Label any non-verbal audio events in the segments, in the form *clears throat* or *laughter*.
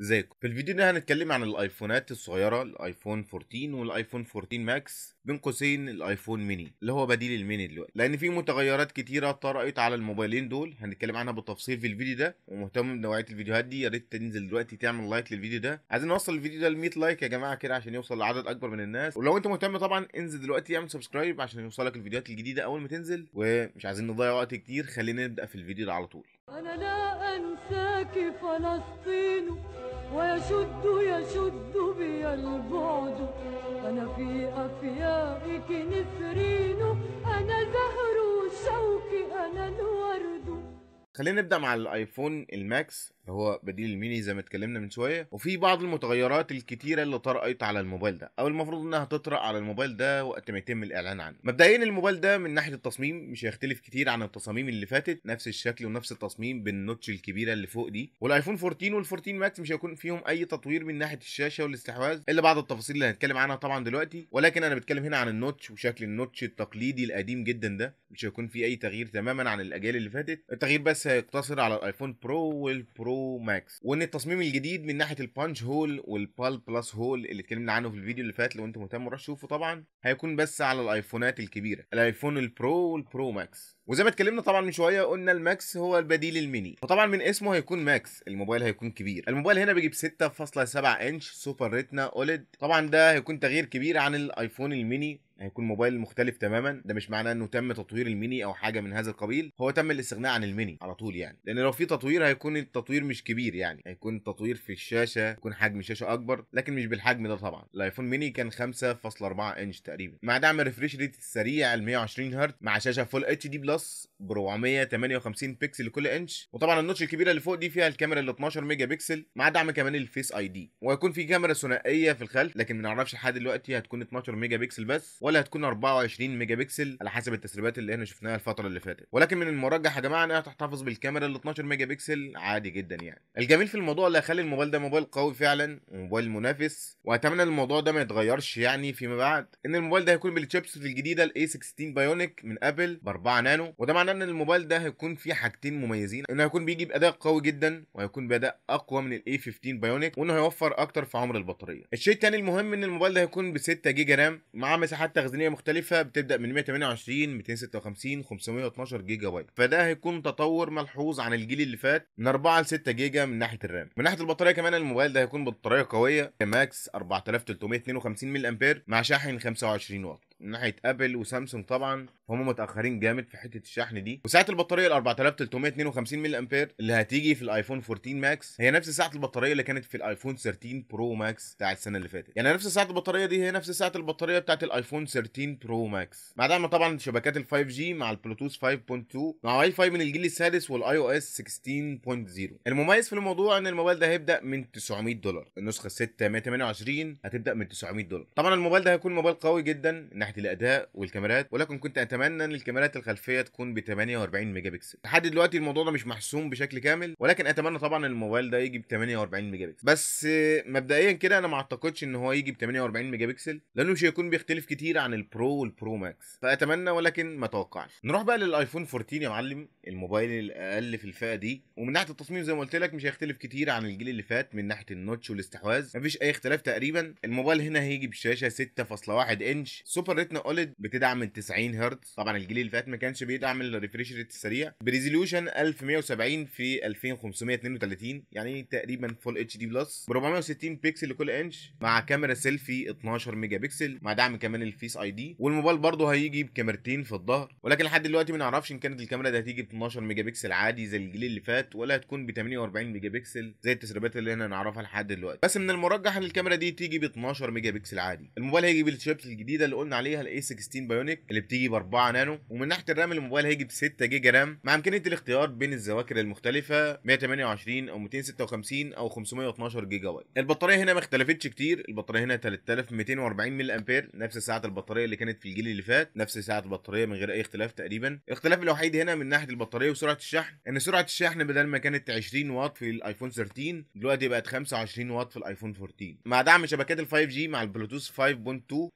ازيكم *clears throat* في الفيديو ده هنتكلم عن الايفونات الصغيره الايفون 14 والايفون 14 ماكس بين قوسين الايفون ميني اللي هو بديل الميني دلوقتي لان في متغيرات كتيره طرأت على الموبايلين دول هنتكلم عنها بالتفصيل في الفيديو ده ومهتم بنوعيه الفيديوهات دي يا ريت تنزل دلوقتي تعمل لايك للفيديو ده عايزين نوصل الفيديو ده ل 100 لايك يا جماعه كده عشان يوصل لعدد اكبر من الناس ولو انت مهتم طبعا انزل دلوقتي اعمل سبسكرايب عشان يوصلك الفيديوهات الجديده اول ما تنزل ومش عايزين نضيع وقت كتير خلينا نبدا في الفيديو ده على طول أنا لا أنساك فلسطين ويشد يشد بي البعد أنا في أفيائك نسرين أنا زهر شوكي أنا الورد خلينا نبدأ مع الآيفون الماكس هو بديل الميني زي ما اتكلمنا من شويه وفي بعض المتغيرات الكتيره اللي طرأت على الموبايل ده او المفروض انها تطرأ على الموبايل ده وقت ما يتم الاعلان عنه مبدئيا الموبايل ده من ناحيه التصميم مش هيختلف كتير عن التصاميم اللي فاتت نفس الشكل ونفس التصميم بالنوتش الكبيره اللي فوق دي والايفون 14 وال14 ماكس مش هيكون فيهم اي تطوير من ناحيه الشاشه والاستحواذ الا بعض التفاصيل اللي هنتكلم عنها طبعا دلوقتي ولكن انا بتكلم هنا عن النوتش وشكل النوتش التقليدي القديم جدا ده مش هيكون فيه اي تغيير تماما عن الاجيال اللي فاتت التغيير بس هيقتصر على الايفون برو والبرو ماكس وان التصميم الجديد من ناحيه البانش هول والبال بلس هول اللي اتكلمنا عنه في الفيديو اللي فات لو انت مهتم روح شوفه طبعا هيكون بس على الايفونات الكبيره الايفون البرو والبرو ماكس وزي ما اتكلمنا طبعا من شويه قلنا الماكس هو البديل الميني فطبعا من اسمه هيكون ماكس الموبايل هيكون كبير الموبايل هنا بيجيب 6.7 انش سوبر ريتنا اوليد طبعا ده هيكون تغيير كبير عن الايفون الميني هيكون موبايل مختلف تماما ده مش معناه انه تم تطوير الميني او حاجه من هذا القبيل هو تم الاستغناء عن الميني على طول يعني لان لو في تطوير هيكون التطوير مش كبير يعني هيكون التطوير في الشاشه يكون حجم الشاشه اكبر لكن مش بالحجم ده طبعا الايفون ميني كان 5.4 انش تقريبا مع دعم الريفريش ريت السريع ال 120 هرت مع شاشه فول اتش دي بلس ب 458 بكسل لكل انش وطبعا النوتش الكبيره اللي فوق دي فيها الكاميرا ال 12 ميجا بكسل مع دعم كمان الفيس اي دي وهيكون في كاميرا ثنائيه في الخلف لكن ما نعرفش لحد دلوقتي هتكون 12 ميجا بكسل بس ولا هتكون 24 ميجا بكسل على حسب التسريبات اللي احنا شفناها الفتره اللي فاتت ولكن من المرجح يا جماعه انها تحتفظ بالكاميرا ال 12 ميجا بكسل عادي جدا يعني الجميل في الموضوع اللي هيخلي الموبايل ده موبايل قوي فعلا وموبايل منافس واتمنى الموضوع ده ما يتغيرش يعني فيما بعد ان الموبايل ده هيكون بالتشيبس الجديده الاي 16 بايونيك من ابل ب 4 نانو وده معناه ان الموبايل ده هيكون فيه حاجتين مميزين انه هيكون بيجي باداء قوي جدا وهيكون باداء اقوى من الاي 15 بايونيك وانه هيوفر اكتر في عمر البطاريه الشيء الثاني المهم ان الموبايل ده هيكون ب 6 جيجا رام مع مساحات تخزينيه مختلفه بتبدا من 128 256 512 جيجا بايت فده هيكون تطور ملحوظ عن الجيل اللي فات من 4 ل 6 جيجا من ناحيه الرام من ناحيه البطاريه كمان الموبايل ده هيكون بطاريه قويه ماكس 4352 ملي امبير مع شاحن 25 واط من ناحيه ابل وسامسونج طبعا هم متاخرين جامد في حته الشحن دي وسعه البطاريه ال 4352 ملي امبير اللي هتيجي في الايفون 14 ماكس هي نفس سعه البطاريه اللي كانت في الايفون 13 برو ماكس بتاع السنه اللي فاتت يعني نفس سعه البطاريه دي هي نفس سعه البطاريه بتاعه الايفون 13 برو ماكس مع دعم طبعا شبكات ال 5 جي مع البلوتوث 5.2 مع واي فاي من الجيل السادس والاي او اس 16.0 المميز في الموضوع ان الموبايل ده هيبدا من 900 دولار النسخه 6 128 هتبدا من 900 دولار طبعا الموبايل ده هيكون موبايل قوي جدا ناحيه الاداء والكاميرات ولكن كنت اتمنى ان الكاميرات الخلفيه تكون ب 48 ميجا بكسل لحد دلوقتي الموضوع ده مش محسوم بشكل كامل ولكن اتمنى طبعا ان الموبايل ده يجي ب 48 ميجا بكسل بس مبدئيا كده انا ما اعتقدش ان هو يجي ب 48 ميجا بكسل لانه مش هيكون بيختلف كتير عن البرو والبرو ماكس فاتمنى ولكن ما توقعش نروح بقى للايفون 14 يا معلم الموبايل الاقل في الفئه دي ومن ناحيه التصميم زي ما قلت لك مش هيختلف كتير عن الجيل اللي فات من ناحيه النوتش والاستحواذ مفيش اي اختلاف تقريبا الموبايل هنا هيجي بشاشه 6.1 انش سوبر شارتنا اوليد بتدعم ال 90 هرتز طبعا الجيل اللي فات ما كانش بيدعم الريفريش ريت السريع بريزوليوشن 1170 في 2532 يعني تقريبا فول اتش دي بلس ب 460 بيكسل لكل انش مع كاميرا سيلفي 12 ميجا بكسل مع دعم كمان الفيس اي دي والموبايل برضه هيجي بكاميرتين في الظهر ولكن لحد دلوقتي ما نعرفش ان كانت الكاميرا دي هتيجي ب 12 ميجا بكسل عادي زي الجيل اللي فات ولا هتكون ب 48 ميجا بكسل زي التسريبات اللي احنا نعرفها لحد دلوقتي بس من المرجح ان الكاميرا دي تيجي ب 12 ميجا بكسل عادي الموبايل هيجي بالشيبس الجديده اللي قلنا عليها عليها الاي 16 بايونيك اللي بتيجي ب 4 نانو ومن ناحيه الرام الموبايل هيجي ب 6 جيجا رام مع امكانيه الاختيار بين الذواكر المختلفه 128 او 256 او 512 جيجا بايت البطاريه هنا ما اختلفتش كتير البطاريه هنا 3240 ملي امبير نفس ساعه البطاريه اللي كانت في الجيل اللي فات نفس ساعه البطاريه من غير اي اختلاف تقريبا الاختلاف الوحيد هنا من ناحيه البطاريه وسرعه الشحن ان سرعه الشحن بدل ما كانت 20 واط في الايفون 13 دلوقتي بقت 25 واط في الايفون 14 مع دعم شبكات ال 5 جي مع البلوتوث 5.2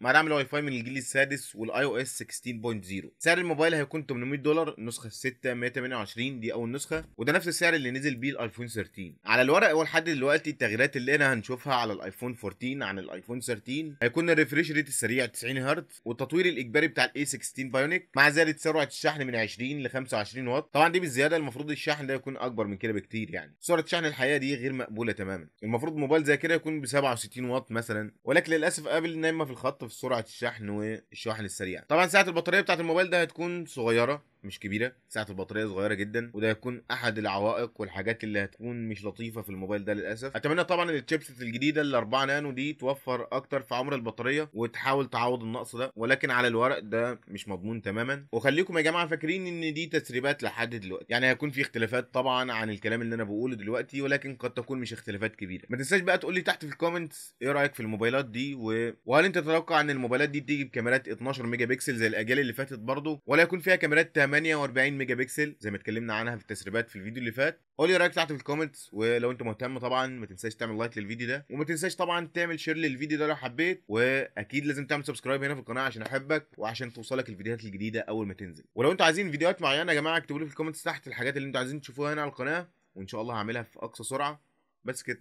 مع دعم الواي فاي من الجيل السادس والاي او اس 16.0 سعر الموبايل هيكون 800 دولار النسخه 6 128 دي اول نسخه وده نفس السعر اللي نزل بيه الايفون 13 على الورق هو لحد دلوقتي التغييرات اللي انا هنشوفها على الايفون 14 عن الايفون 13 هيكون الريفريش ريت السريع 90 هرتز والتطوير الاجباري بتاع الاي 16 بايونيك مع زياده سرعه الشحن من 20 ل 25 واط طبعا دي بالزياده المفروض الشحن ده يكون اكبر من كده بكتير يعني سرعه الشحن الحقيقه دي غير مقبوله تماما المفروض موبايل زي كده يكون ب 67 واط مثلا ولكن للاسف ابل نايمه في الخط في سرعه الشحن و الشواحن السريعه طبعا سعه البطاريه بتاعه الموبايل ده هتكون صغيره مش كبيره سعه البطاريه صغيره جدا وده هيكون احد العوائق والحاجات اللي هتكون مش لطيفه في الموبايل ده للاسف اتمنى طبعا ان الشيبسيت الجديده ال 4 نانو دي توفر اكتر في عمر البطاريه وتحاول تعوض النقص ده ولكن على الورق ده مش مضمون تماما وخليكم يا جماعه فاكرين ان دي تسريبات لحد دلوقتي يعني هيكون في اختلافات طبعا عن الكلام اللي انا بقوله دلوقتي ولكن قد تكون مش اختلافات كبيره ما تنساش بقى تقول لي تحت في الكومنتس ايه رايك في الموبايلات دي و... وهل انت تتوقع ان الموبايلات دي بتيجي بكاميرات 12 ميجا بكسل زي الاجيال اللي فاتت برضه ولا يكون فيها كاميرات 48 ميجا بكسل زي ما اتكلمنا عنها في التسريبات في الفيديو اللي فات قول لي رايك تحت في الكومنتس ولو انت مهتم طبعا ما تنساش تعمل لايك للفيديو ده وما تنساش طبعا تعمل شير للفيديو ده لو حبيت واكيد لازم تعمل سبسكرايب هنا في القناه عشان احبك وعشان توصلك الفيديوهات الجديده اول ما تنزل ولو انتوا عايزين فيديوهات معينه يا جماعه اكتبوا لي في الكومنتس تحت الحاجات اللي انتوا عايزين تشوفوها هنا على القناه وان شاء الله هعملها في اقصى سرعه بس كده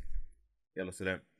يلا سلام